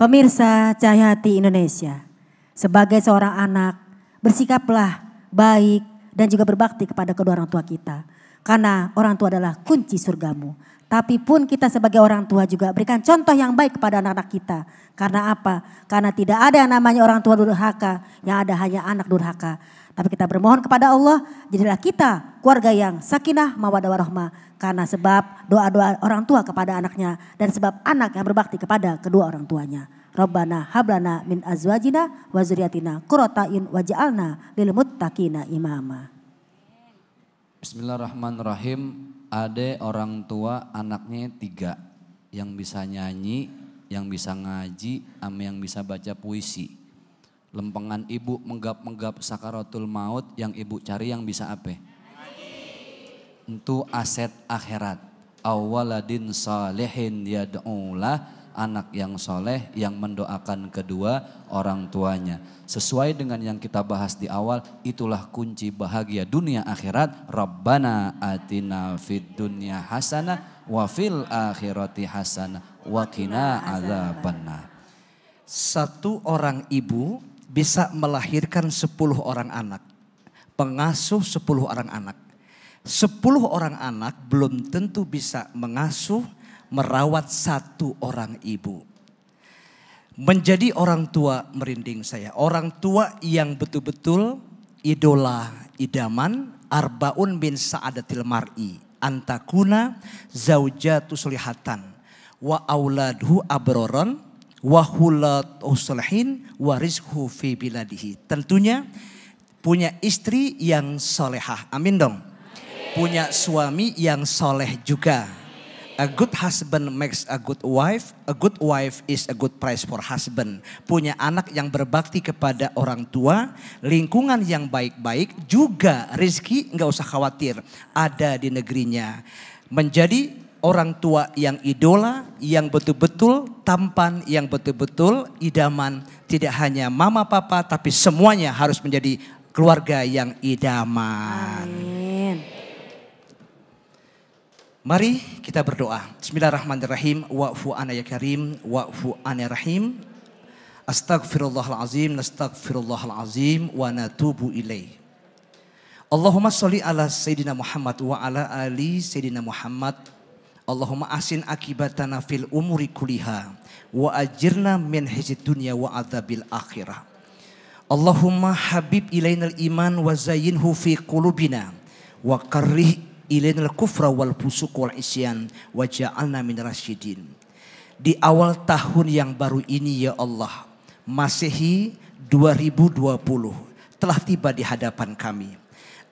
Pemirsa Cahaya Hati Indonesia, sebagai seorang anak, bersikaplah baik dan juga berbakti kepada kedua orang tua kita. Karena orang tua adalah kunci surgamu. Tapi pun kita sebagai orang tua juga berikan contoh yang baik kepada anak-anak kita. Karena apa? Karena tidak ada yang namanya orang tua durhaka, yang ada hanya anak durhaka. Tapi kita bermohon kepada Allah, jadilah kita keluarga yang sakinah mawadah warahmah. Karena sebab doa-doa orang tua kepada anaknya dan sebab anak yang berbakti kepada kedua orang tuanya. Rabbana hablana min azwajina wa zuriatina qurrata'in waj'alna lil muttaqina imama. Bismillahirrahmanirrahim. Ada orang tua anaknya tiga yang bisa nyanyi, yang bisa ngaji, sama yang bisa baca puisi. Lempengan ibu menggap-menggap sakaratul maut yang ibu cari yang bisa apa? Itu aset akhirat. Awaladin salihin yad'ulah anak yang soleh yang mendoakan kedua orang tuanya. Sesuai dengan yang kita bahas di awal, itulah kunci bahagia dunia akhirat. Rabbana atina fid dunya hasana wa fil akhirati hasana wa kina adzabannar. Satu orang ibu bisa melahirkan 10 orang anak. Pengasuh 10 orang anak. 10 orang anak belum tentu bisa mengasuh, merawat satu orang ibu. Menjadi orang tua merinding saya. Orang tua yang betul-betul idola idaman arbaun bin sa'adatil mar'i antakuna zaujatu sulihatan wa auladhu abroron wahulat warizhu fi biladihi. Tentunya punya istri yang solehah. Amin dong. Punya suami yang soleh juga. A good husband makes a good wife. A good wife is a good price for husband. Punya anak yang berbakti kepada orang tua, lingkungan yang baik-baik, juga rizki nggak usah khawatir ada di negerinya. Menjadi orang tua yang idola, yang betul-betul tampan, yang betul-betul idaman. Tidak hanya mama papa, tapi semuanya harus menjadi keluarga yang idaman. Amin. Mari kita berdoa. Bismillahirrahmanirrahim. Wa'fu ana ya karim, wa'fu ana ya rahim. Astagfirullahalazim, astagfirullahalazim wa natubu ilaih. Allahumma sholli ala sayyidina Muhammad wa ala ali sayyidina Muhammad Allahumma asin akibatana fil umuri kuliha wa ajirna min hizid dunya wa adzabil akhirah. Allahumma habib ilainal iman wa zayinhu fi qulubina wa karrih ilainal kufra wal pusuk wal isyan wa ja'alna min rasyidin. Di awal tahun yang baru ini ya Allah, Masehi 2020 telah tiba di hadapan kami.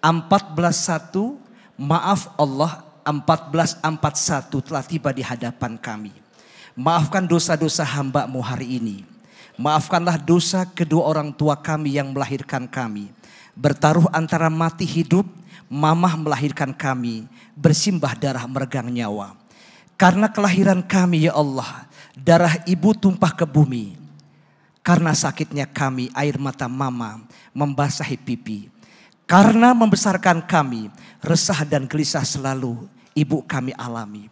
14.1 Maaf Allah 1441 telah tiba di hadapan kami. Maafkan dosa-dosa hambamu hari ini. Maafkanlah dosa kedua orang tua kami yang melahirkan kami. Bertaruh antara mati hidup, mamah melahirkan kami. Bersimbah darah meregang nyawa. Karena kelahiran kami ya Allah, darah ibu tumpah ke bumi. Karena sakitnya kami, air mata mama membasahi pipi. Karena membesarkan kami, resah dan gelisah selalu ibu kami alami.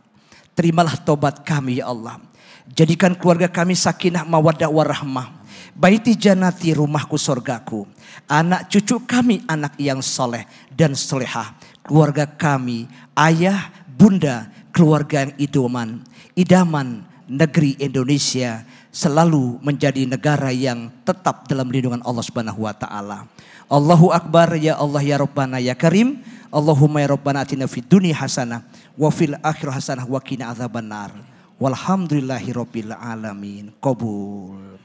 Terimalah tobat kami ya Allah. Jadikan keluarga kami sakinah mawadah warahmah. Baiti janati rumahku sorgaku. Anak cucu kami anak yang soleh dan solehah. Keluarga kami ayah, bunda, keluarga yang idoman. Idaman, negeri Indonesia selalu menjadi negara yang tetap dalam lindungan Allah Subhanahu wa taala. Allahu akbar ya Allah ya Rabbana ya Karim. Allahumma ya Rabbana atina fid dunya hasanah wa fil akhir hasanah wa qina adzabannar. Walhamdulillahi rabbil alamin. Qabul.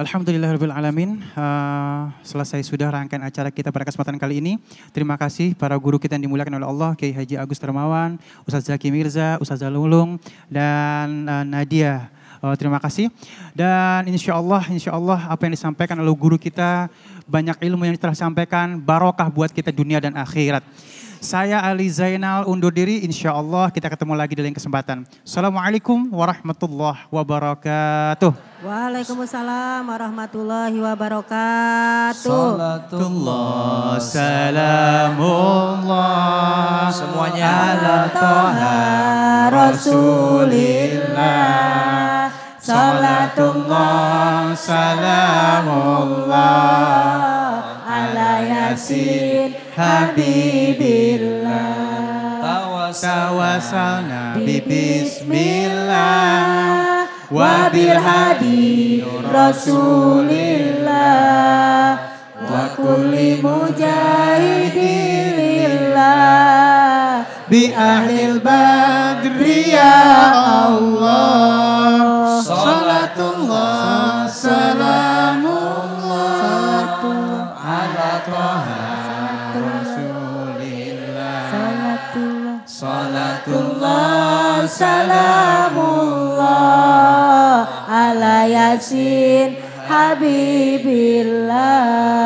Alhamdulillahirrahmanirrahim. Uh, selesai sudah rangkaian acara kita pada kesempatan kali ini. Terima kasih para guru kita yang dimuliakan oleh Allah, Kiai Haji Agus Termawan, Ustaz Zaki Mirza, Ustaz Zalulung, dan uh, Nadia. Uh, terima kasih. Dan insya Allah, insya Allah apa yang disampaikan oleh guru kita, banyak ilmu yang telah disampaikan, barokah buat kita dunia dan akhirat. Saya Ali Zainal undur diri. Insya Allah kita ketemu lagi di lain kesempatan. Assalamualaikum warahmatullahi wabarakatuh. Waalaikumsalam warahmatullahi wabarakatuh. Salatullah, salamullah. Semuanya ala toha Rasulillah. Salatullah, salamullah. Yasin Habibillah Tawasalna nabi bismillah Wabil hadi Rasulillah Wa kulli mujahidillah Bi ahlil badri ya Allah Salatullah salamullah ala yasin habibillah